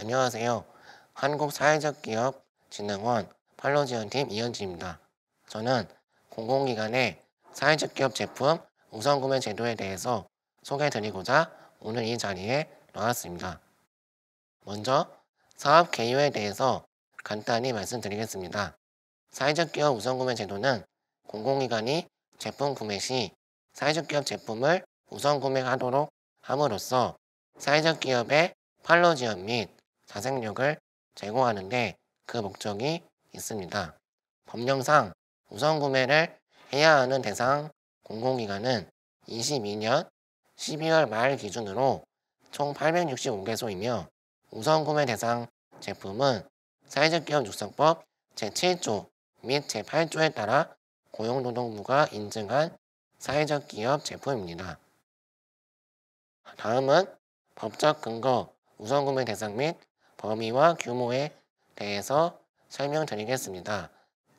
안녕하세요. 한국사회적기업진흥원 팔로지원팀 이현지입니다. 저는 공공기관의 사회적 기업 제품 우선구매 제도에 대해서 소개해드리고자 오늘 이 자리에 나왔습니다. 먼저 사업 개요에 대해서 간단히 말씀드리겠습니다. 사회적 기업 우선구매 제도는 공공기관이 제품 구매 시 사회적 기업 제품을 우선 구매하도록 함으로써 사회적 기업의 팔로 지원 및 자생력을 제공하는데 그 목적이 있습니다. 법령상 우선 구매를 해야 하는 대상 공공기관은 22년 12월 말 기준으로 총 865개소이며 우선 구매 대상 제품은 사회적 기업 육성법 제7조 및 제8조에 따라 고용노동부가 인증한 사회적 기업 제품입니다. 다음은 법적 근거 우선 구매 대상 및 범위와 규모에 대해서 설명드리겠습니다.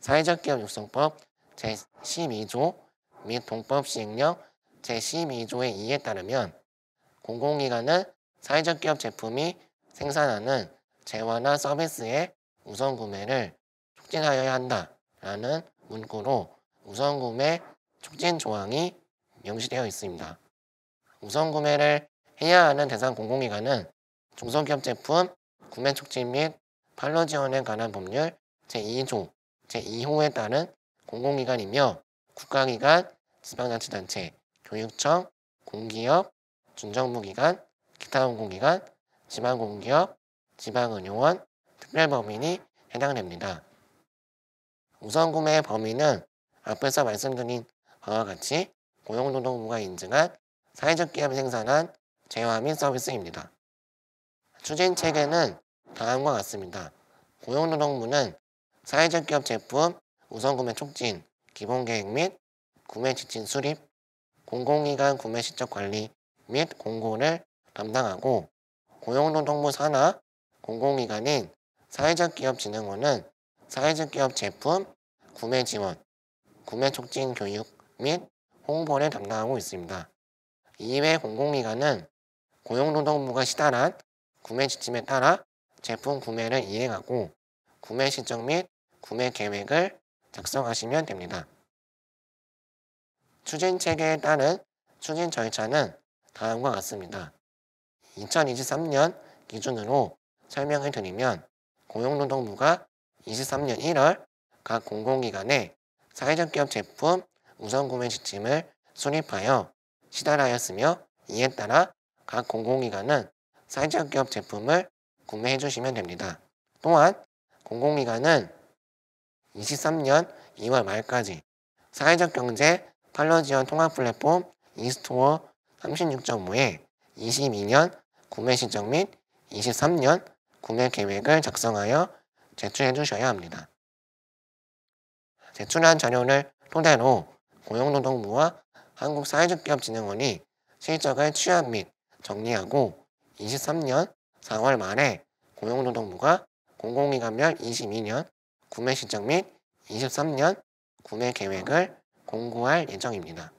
사회적 기업 육성법 제12조 및 동법 시행령 제12조의 2에 따르면 공공기관은 사회적 기업 제품이 생산하는 재화나 서비스의 우선 구매를 촉진하여야 한다라는 문구로 우선 구매 촉진 조항이 명시되어 있습니다. 우선 구매를 해야 하는 대상 공공기관은 중소기업 제품 구매 촉진 및 팔로 지원에 관한 법률 제2조 제2호에 따른 공공기관이며 국가기관, 지방자치단체, 교육청, 공기업, 준정부기관, 기타 공공기관, 지방공기업, 지방은용원, 특별법인이 해당됩니다. 우선 구매의 범위는 앞에서 말씀드린 바와 같이 고용노동부가 인증한 사회적 기업이 생산한 재화 및 서비스입니다. 추진 체계는 다음과 같습니다. 고용노동부는 사회적 기업 제품 우선 구매 촉진, 기본 계획 및 구매 지침 수립, 공공기관 구매 실적 관리 및 공고를 담당하고 고용노동부 산하 공공기관인 사회적 기업 진흥원은 사회적 기업 제품 구매 지원, 구매 촉진 교육 및 홍보를 담당하고 있습니다. 이외 공공기관은 고용노동부가 시달한 구매 지침에 따라 제품 구매를 이행하고 구매 신청 및 구매 계획을 작성하시면 됩니다. 추진 체계에 따른 추진 절차는 다음과 같습니다. 2023년 기준으로 설명을 드리면 고용노동부가 23년 1월 각 공공기관에 사회적 기업 제품 우선 구매 지침을 수립하여 시달하였으며 이에 따라 각 공공기관은 사이즈기업 제품을 구매해 주시면 됩니다. 또한 공공기관은 23년 2월 말까지 사회적 경제 팔로 지원 통합 플랫폼 이스토어 36.5에 22년 구매 신청 및 23년 구매 계획을 작성하여 제출해 주셔야 합니다. 제출한 자료를 토대로 고용노동부와 한국사회적기업진흥원이 실적을 취합 및 정리하고 23년 4월 말에 고용노동부가 공공기관별 22년 구매 신청 및 23년 구매 계획을 공고할 예정입니다.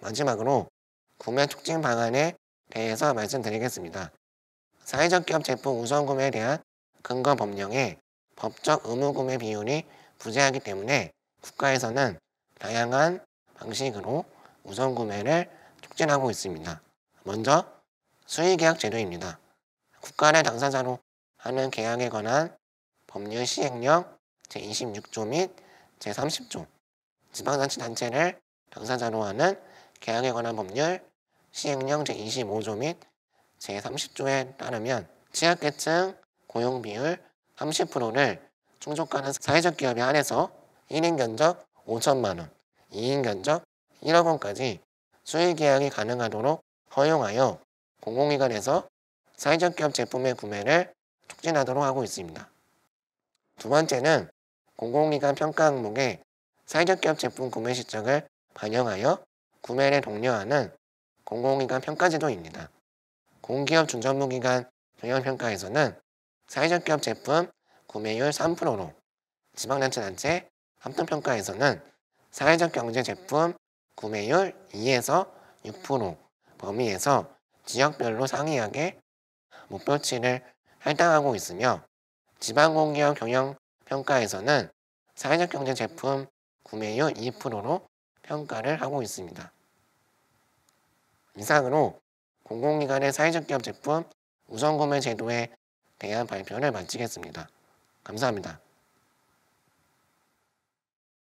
마지막으로 구매 촉진 방안에 대해서 말씀드리겠습니다. 사회적 기업 제품 우선 구매에 대한 근거 법령에 법적 의무 구매 비율이 부재하기 때문에 국가에서는 다양한 방식으로 우선 구매를 촉진하고 있습니다. 먼저 수의계약 제도입니다. 국가내 당사자로 하는 계약에 관한 법률 시행령 제26조 및 제30조 지방자치 단체를 당사자로 하는 계약에 관한 법률 시행령 제25조 및 제30조에 따르면 취약계층 고용 비율 30%를 충족하는 사회적 기업에 한해서 1인 견적 5천만 원, 2인 견적 1억 원까지 수익 계약이 가능하도록 허용하여 공공기관에서 사회적 기업 제품의 구매를 촉진하도록 하고 있습니다. 두 번째는 공공기관 평가 항목에 사회적 기업 제품 구매 실적을 반영하여 구매를 독려하는 공공기관 평가제도입니다. 공기업 중전무기관 경영평가에서는 사회적 기업 제품 구매율 3%로 지방단체단체 합동평가에서는 사회적 경제 제품 구매율 2에서 6% 범위에서 지역별로 상이하게 목표치를 뭐 할당하고 있으며 지방공기업 경영평가에서는 사회적 경제 제품 구매율 2%로 평가를 하고 있습니다. 이상으로 공공기관의 사회적 기업 제품 우선 구매 제도에 대한 발표를 마치겠습니다. 감사합니다.